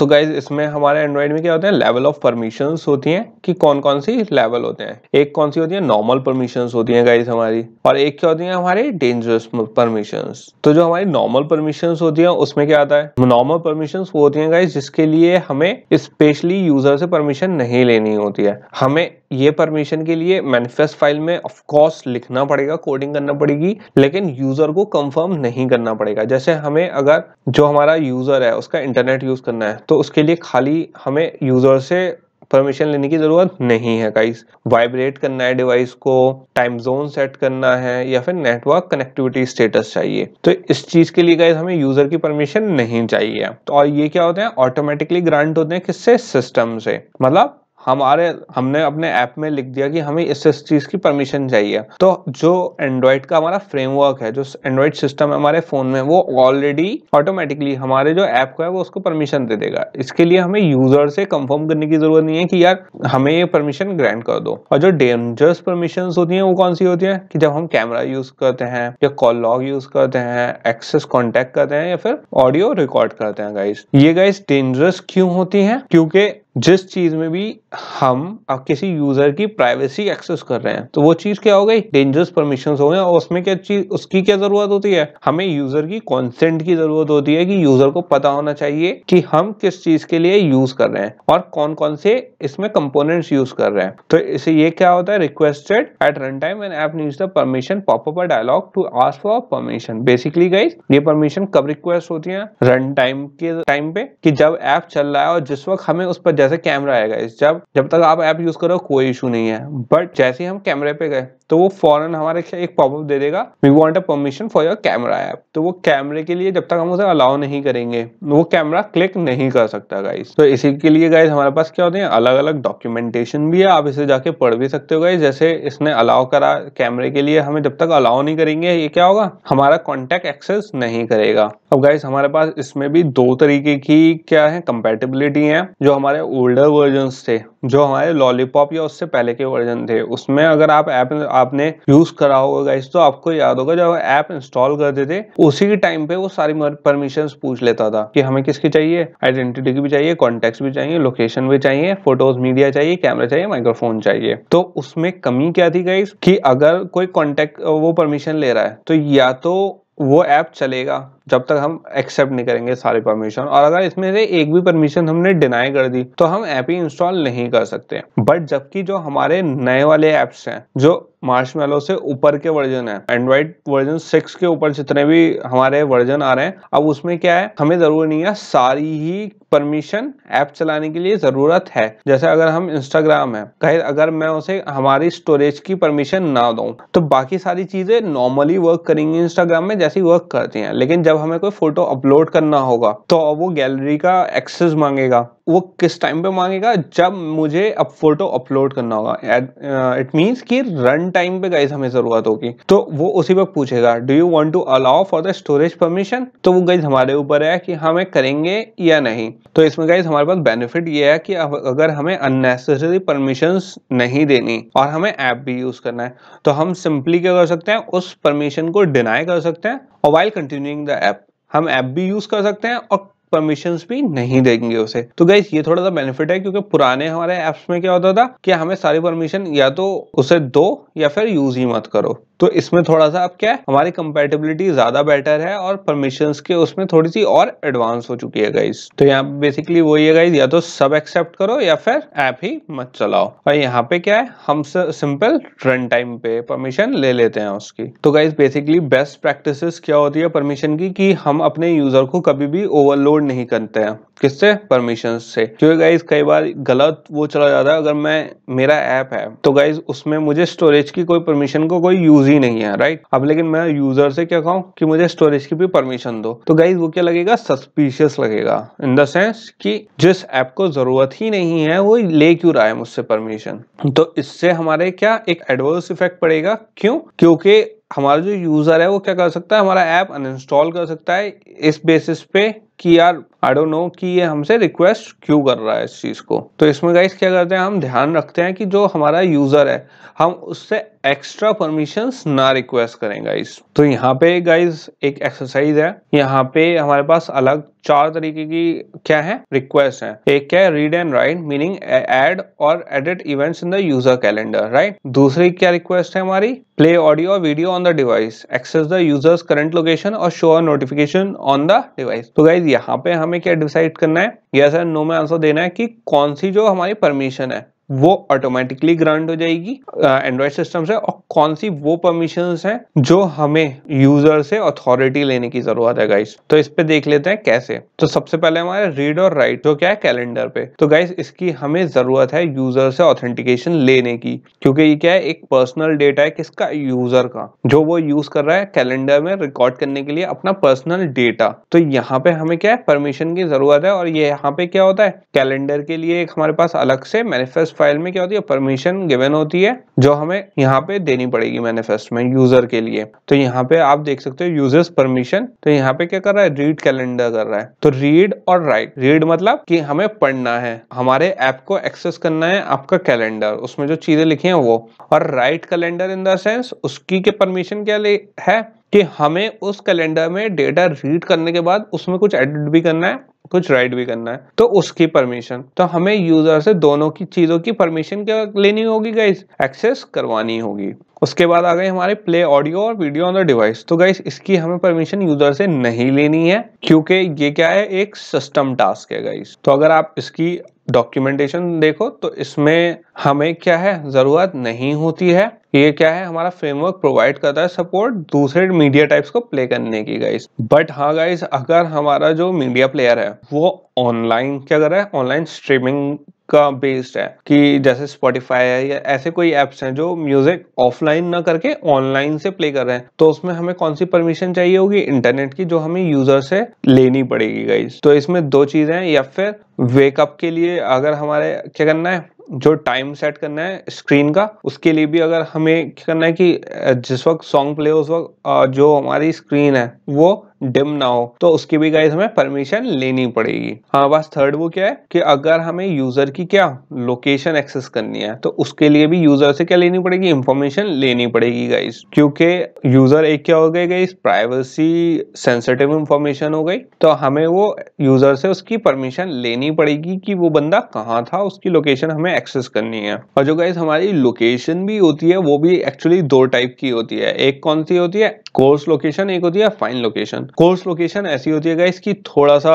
तो गाइज इसमें हमारे एंड्रॉइड में क्या होते हैं लेवल ऑफ परमिशन होती हैं कि कौन कौन सी लेवल होते हैं एक कौन सी होती है नॉर्मल परमिशन होती हैं गाइज हमारी और एक क्या होती है हमारे डेंजरस परमिशन तो जो हमारी नॉर्मल परमिशन होती हैं उसमें क्या आता है नॉर्मल परमिशन वो होती हैं गाइज जिसके लिए हमें स्पेशली यूजर से परमिशन नहीं लेनी होती है हमें ये परमिशन के लिए मैनिफेस्ट फाइल में ऑफ लिखना पड़ेगा कोडिंग करना पड़ेगी लेकिन यूजर को कंफर्म नहीं करना पड़ेगा जैसे हमें अगर जो हमारा यूजर है उसका इंटरनेट यूज करना है तो उसके लिए खाली हमें यूजर से परमिशन लेने की ज़रूरत नहीं है गाइस वाइब्रेट करना है डिवाइस को टाइम जोन सेट करना है या फिर नेटवर्क कनेक्टिविटी स्टेटस चाहिए तो इस चीज़ के लिए गाइस हमें यूज़र की परमिशन नहीं चाहिए तो और ये क्या होते हैं ऑटोमेटिकली ग्रांट होते हैं किससे सिस्टम से मतलब हमारे हमने अपने ऐप में लिख दिया कि हमें इस इस चीज़ की परमिशन चाहिए तो जो एंड्रॉयड का हमारा फ्रेमवर्क है जो एंड्रॉयड सिस्टम है हमारे फ़ोन में वो ऑलरेडी ऑटोमेटिकली हमारे जो ऐप का है वो उसको परमिशन दे देगा इसके लिए हमें यूज़र से कंफर्म करने की ज़रूरत नहीं है कि यार हमें ये परमिशन ग्रांट कर दो और जो डेंजरस परमिशन होती हैं वो कौन सी होती है कि जब हम कैमरा यूज़ करते हैं या कॉल लॉग यूज़ करते हैं एक्सेस कॉन्टैक्ट करते हैं या फिर ऑडियो रिकॉर्ड करते हैं गाइस ये गाइस डेंजरस क्यों होती है क्योंकि जिस चीज में भी हम किसी यूजर की प्राइवेसी एक्सेस कर रहे हैं तो वो चीज क्या हो गई डेंजरस परमिशन हो गए और उसमें क्या चीज उसकी क्या जरूरत होती है हमें यूजर की कॉन्सेंट की जरूरत होती है कि यूजर को पता होना चाहिए कि हम किस चीज के लिए यूज कर रहे हैं और कौन कौन से इसमें कंपोनेंट्स यूज कर रहे हैं तो इसे ये क्या होता है requested at run time an app needs the permission popup dialog to ask for permission basically guys ये परमिशन कब रिक्वेस्ट होती है रन टाइम के टाइम पे कि जब ऐप चल रहा है और जिस वक्त हमें उस पर जैसे कैमरा आएगा जब जब तक आप ऐप यूज करो कोई इशू नहीं है बट जैसे ही हम कैमरे पे गए तो वो फॉरन हमारे एक पॉपअप दे देगा we want a permission for your camera app तो वो कैमरे के लिए जब तक हम उसे अलाउ नहीं करेंगे वो कैमरा क्लिक नहीं कर सकता गाइज तो इसी के लिए गाइज हमारे पास क्या होते हैं अलग अलग डॉक्यूमेंटेशन भी है आप इसे जाके पढ़ भी सकते हो गाइज जैसे इसने अलाउ करा कैमरे के लिए हमें जब तक अलाउ नहीं करेंगे ये क्या होगा हमारा कॉन्टेक्ट एक्सेस नहीं करेगा अब गाइज हमारे पास इसमें भी दो तरीके की क्या है कंपेटेबिलिटी है जो हमारे ओल्डर वर्जन थे जो हमारे लॉलीपॉप या उससे पहले के वर्जन थे उसमें अगर आप ऐप आपने यूज करा होगा गाइस तो आपको याद होगा जब ऐप इंस्टॉल करते थे उसी के टाइम पे वो सारी परमिशन पूछ लेता था कि हमें किसकी चाहिए आइडेंटिटी की भी चाहिए कॉन्टेक्ट भी चाहिए लोकेशन भी चाहिए फोटोज मीडिया चाहिए कैमरा चाहिए माइक्रोफोन चाहिए तो उसमें कमी क्या थी गाइस कि अगर कोई कॉन्टेक्ट वो परमिशन ले रहा है तो या तो वो ऐप चलेगा जब तक हम एक्सेप्ट नहीं करेंगे सारे परमिशन और अगर इसमें से एक भी परमिशन हमने डिनाई कर दी तो हम ऐप ही इंस्टॉल नहीं कर सकते बट जबकि जो हमारे नए वाले एप्स हैं जो मार्शमेलो से ऊपर के वर्जन है एंड्रॉइड वर्जन सिक्स के ऊपर जितने भी हमारे वर्जन आ रहे हैं अब उसमें क्या है हमें जरूर नहीं है सारी ही परमिशन ऐप चलाने के लिए जरूरत है जैसे अगर हम इंस्टाग्राम है कहे अगर मैं उसे हमारी स्टोरेज की परमिशन ना दूं तो बाकी सारी चीजें नॉर्मली वर्क करेंगी इंस्टाग्राम में जैसी वर्क करती हैं लेकिन जब जब हमें कोई फोटो अपलोड करना होगा तो वो गैलरी का एक्सेस मांगेगा वो किस टाइम पे मांगेगा जब मुझे अब फोटो अपलोड करना होगा इट मींस uh, कि रन टाइम पे गाइस हमें जरूरत होगी तो वो उसी वक्त पूछेगा do you want to allow for the storage permission तो वो गाइस हमारे ऊपर है कि हमें हाँ, करेंगे या नहीं तो इसमें गाइज हमारे पास बेनिफिट ये है कि अगर हमें अननेसेसरी परमिशन नहीं देनी और हमें ऐप भी यूज करना है तो हम सिंपली क्या कर सकते हैं उस परमिशन को डिनाई कर सकते हैं और वाइल कंटिन्यूइंग द ऐप हम ऐप भी यूज कर सकते हैं और परमिशन भी नहीं देंगे उसे तो गाइस ये थोड़ा सा बेनिफिट है क्योंकि पुराने हमारे ऐप्स में क्या होता था कि हमें सारी परमिशन या तो उसे दो या फिर यूज ही मत करो तो इसमें थोड़ा सा अब क्या है हमारी कंपेटेबिलिटी ज्यादा बेटर है और परमिशन के उसमें थोड़ी सी और एडवांस हो चुकी है गाइज तो यहाँ बेसिकली वही है गाइज या तो सब एक्सेप्ट करो या फिर ऐप ही मत चलाओ और यहाँ पे क्या है हम सिंपल रन टाइम पे परमिशन ले लेते हैं उसकी तो गाइज बेसिकली बेस्ट प्रैक्टिस क्या होती है परमिशन की कि हम अपने यूजर को कभी भी ओवरलोड नहीं करते हैं किससे परमिशन से क्योंकि गाइज कई बार गलत वो चला जाता है अगर मैं मेरा ऐप है तो गाइज उसमें मुझे स्टोरेज की कोई परमिशन को कोई यूज यूज ही नहीं है राइट अब लेकिन मैं यूजर से क्या कहूँ कि मुझे स्टोरेज की भी परमिशन दो तो गाइज वो क्या लगेगा सस्पिशियस लगेगा इन द सेंस कि जिस ऐप को जरूरत ही नहीं है वो ले क्यों रहा है मुझसे परमिशन तो इससे हमारे क्या एक एडवर्स इफेक्ट पड़ेगा क्यों क्योंकि हमारा जो यूज़र है वो क्या कर सकता है हमारा ऐप अनइंस्टॉल कर सकता है इस बेसिस पे कि यार आई डोंट नो कि ये हमसे रिक्वेस्ट क्यों कर रहा है इस चीज़ को तो इसमें गाइस क्या करते हैं हम ध्यान रखते हैं कि जो हमारा यूज़र है हम उससे एक्स्ट्रा परमिशन ना रिक्वेस्ट करें गाइस तो यहाँ पे गाइस एक एक्सरसाइज है यहाँ पे हमारे पास अलग चार तरीके की क्या है रिक्वेस्ट है एक क्या है read and write meaning add और edit events in the user calendar right दूसरी क्या रिक्वेस्ट है हमारी play audio or video on the device, access the user's current location और show a notification on the device. तो guys यहाँ पे हमें क्या decide करना है? Yes and no में answer देना है कि कौन सी जो हमारी permission है वो ऑटोमेटिकली ग्रांट हो जाएगी एंड्रॉयड सिस्टम से और कौन सी वो परमिशन है जो हमें यूजर से अथॉरिटी लेने की जरूरत है गाइस तो इस पे देख लेते हैं कैसे तो सबसे पहले हमारे रीड और राइट जो तो क्या है कैलेंडर पे तो गाइस इसकी हमें जरूरत है यूजर से ऑथेंटिकेशन लेने की क्योंकि ये क्या है एक पर्सनल डेटा है किसका यूजर का जो वो यूज कर रहा है कैलेंडर में रिकॉर्ड करने के लिए अपना पर्सनल डेटा तो यहाँ पे हमें क्या है परमिशन की जरूरत है और ये यहाँ पे क्या होता है कैलेंडर के लिए एक हमारे पास अलग से मैनिफेस्ट फाइल में क्या होती है परमिशन गिवन होती है जो हमें यहाँ पे देनी पड़ेगी मैनिफेस्ट में यूजर के लिए तो यहाँ पे आप देख सकते हो यूजर्स परमिशन तो यहाँ पे क्या कर रहा है रीड कैलेंडर कर रहा है तो रीड और राइट रीड मतलब कि हमें पढ़ना है हमारे ऐप को एक्सेस करना है आपका कैलेंडर उसमें जो चीजें लिखी है वो और write calendar in the sense उसकी के परमिशन क्या ले है कि हमें उस कैलेंडर में डेटा रीड करने के बाद उसमें कुछ एडिट भी करना है कुछ राइड भी करना है तो उसकी परमिशन तो हमें यूजर से दोनों की चीजों की परमिशन क्या लेनी होगी गाइस एक्सेस करवानी होगी उसके बाद आ गए हमारे प्ले ऑडियो और वीडियो ऑन द डिवाइस तो गाइस इसकी हमें परमिशन यूजर से नहीं लेनी है क्योंकि ये क्या है एक सिस्टम टास्क है गाइस तो अगर आप इसकी डॉक्यूमेंटेशन देखो तो इसमें हमें क्या है ज़रूरत नहीं होती है ये क्या है हमारा फ्रेमवर्क प्रोवाइड करता है सपोर्ट दूसरे मीडिया टाइप्स को प्ले करने की गाइस बट हाँ गाइस अगर हमारा जो मीडिया प्लेयर है वो ऑनलाइन क्या कर रहा है ऑनलाइन स्ट्रीमिंग का बेस्ड है कि जैसे स्पॉटिफाई है या ऐसे कोई एप्स हैं जो म्यूजिक ऑफलाइन ना करके ऑनलाइन से प्ले कर रहे हैं तो उसमें हमें कौन सी परमिशन चाहिए होगी इंटरनेट की जो हमें यूजर से लेनी पड़ेगी गाइज तो इसमें दो चीजें या फिर वेकअप के लिए अगर हमारे क्या करना है जो टाइम सेट करना है स्क्रीन का उसके लिए भी अगर हमें क्या करना है कि जिस वक्त सॉन्ग प्ले हो उस वक्त जो हमारी स्क्रीन है वो डिम ना हो तो उसकी भी गाइज हमें परमिशन लेनी पड़ेगी हाँ बस थर्ड वो क्या है कि अगर हमें यूजर की क्या लोकेशन एक्सेस करनी है तो उसके लिए भी यूजर से क्या लेनी पड़ेगी इंफॉर्मेशन लेनी पड़ेगी गाइज क्योंकि यूजर एक क्या हो गई गाइज प्राइवेसी सेंसिटिव इंफॉर्मेशन हो गई तो हमें वो यूजर से उसकी परमिशन लेनी करनी पड़ेगी कि वो बंदा कहाँ था उसकी लोकेशन हमें एक्सेस करनी है और जो गाइज हमारी लोकेशन भी होती है वो भी एक्चुअली दो टाइप की होती है एक कौन सी होती है कोर्स लोकेशन एक होती है फाइन लोकेशन कोर्स लोकेशन ऐसी होती है गाइज की थोड़ा सा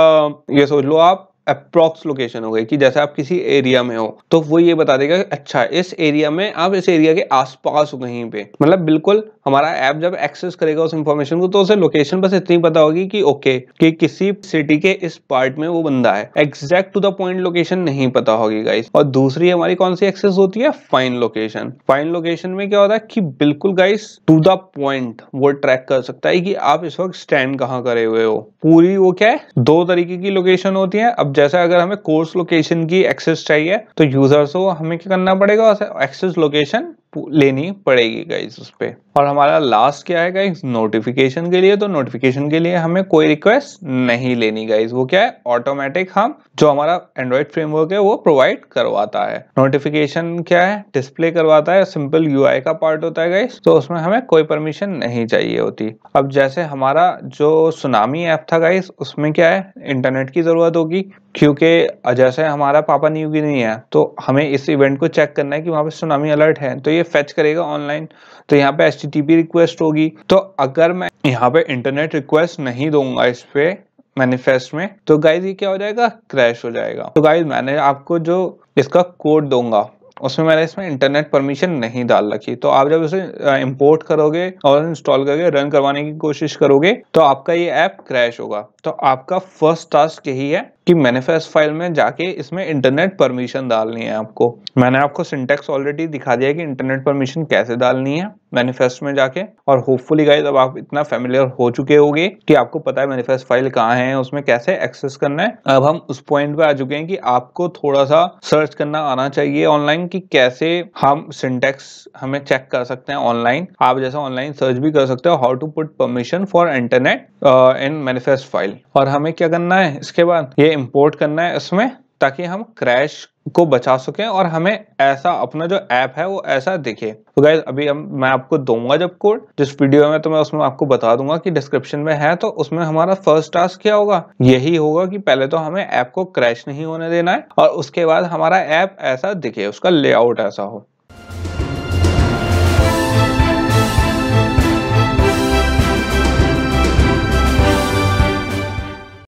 ये सोच लो आप अप्रोक्स लोकेशन हो गई कि जैसे आप किसी एरिया में हो तो वो ये बता देगा अच्छा इस एरिया में आप इस एरिया के आसपास हो कहीं पे मतलब बिल्कुल हमारा ऐप जब एक्सेस करेगा उस इन्फॉर्मेशन को तो उसे लोकेशन बस इतनी पता होगी कि ओके कि किसी सिटी के इस पार्ट में वो बंदा है exact to the point location नहीं पता होगी गाइस और दूसरी हमारी कौन सी एक्सेस होती है फाइन लोकेशन फाइन लोकेशन में क्या होता है कि बिल्कुल गाइस टू द पॉइंट वो ट्रैक कर सकता है कि आप इस वक्त स्टैंड कहाँ करे हुए हो पूरी वो क्या है दो तरीके की लोकेशन होती है अब जैसे अगर हमें कोर्स लोकेशन की एक्सेस चाहिए तो यूजर्स को हमें क्या करना पड़ेगा एक्सेस लोकेशन लेनी पड़ेगी गाइज उस पर और हमारा लास्ट क्या है गाइज नोटिफिकेशन के लिए तो नोटिफिकेशन के लिए हमें कोई रिक्वेस्ट नहीं लेनी गाइज वो क्या है ऑटोमेटिक हम जो हमारा एंड्रॉइड फ्रेमवर्क है वो प्रोवाइड करवाता है नोटिफिकेशन क्या है डिस्प्ले करवाता है सिंपल यू का पार्ट होता है गाइज तो उसमें हमें कोई परमिशन नहीं चाहिए होती अब जैसे हमारा जो सुनामी ऐप था गाइज उसमें क्या है इंटरनेट की जरूरत होगी क्योंकि जैसे हमारा पापा न्यू गिनी है तो हमें इस इवेंट को चेक करना है कि वहाँ पे सुनामी अलर्ट है तो ये फैच करेगा ऑनलाइन तो यहाँ पे एस रिक्वेस्ट होगी तो अगर मैं यहाँ पे इंटरनेट रिक्वेस्ट नहीं दूंगा इस पे मैनिफेस्ट में तो गाइज ये क्या हो जाएगा क्रैश हो जाएगा तो गाइज मैंने आपको जो इसका कोड दूंगा उसमें मैंने इसमें इंटरनेट परमिशन नहीं डाल रखी तो आप जब उसे इंपोर्ट करोगे और इंस्टॉल करके रन करवाने की कोशिश करोगे तो आपका ये ऐप क्रैश होगा तो आपका फर्स्ट टास्क यही है कि मैनिफेस्ट फाइल में जाके इसमें इंटरनेट परमिशन डालनी है आपको मैंने आपको सिंटेक्स ऑलरेडी दिखा दिया कि इंटरनेट परमिशन कैसे डालनी है मैनिफेस्ट में जाके और होपफुली गाइस अब आप इतना फेमिलियर हो चुके होंगे कि आपको पता है मैनिफेस्ट फाइल कहाँ है उसमें कैसे एक्सेस करना है अब हम उस पॉइंट पे आ चुके हैं कि आपको थोड़ा सा सर्च करना आना चाहिए ऑनलाइन कि कैसे हम सिंटेक्स हमें चेक कर सकते हैं ऑनलाइन आप जैसे ऑनलाइन सर्च भी कर सकते हो how to put permission for internet in manifest file और हमें क्या करना है इसके बाद ये इंपोर्ट करना है इसमें ताकि हम क्रैश को बचा सकें और हमें ऐसा अपना जो ऐप है वो ऐसा दिखे तो गाइज अभी हम मैं आपको दूंगा जब कोड जिस वीडियो में तो मैं उसमें आपको बता दूंगा कि डिस्क्रिप्शन में है तो उसमें हमारा फर्स्ट टास्क क्या होगा यही होगा कि पहले तो हमें ऐप को क्रैश नहीं होने देना है और उसके बाद हमारा ऐप ऐसा दिखे उसका लेआउट ऐसा हो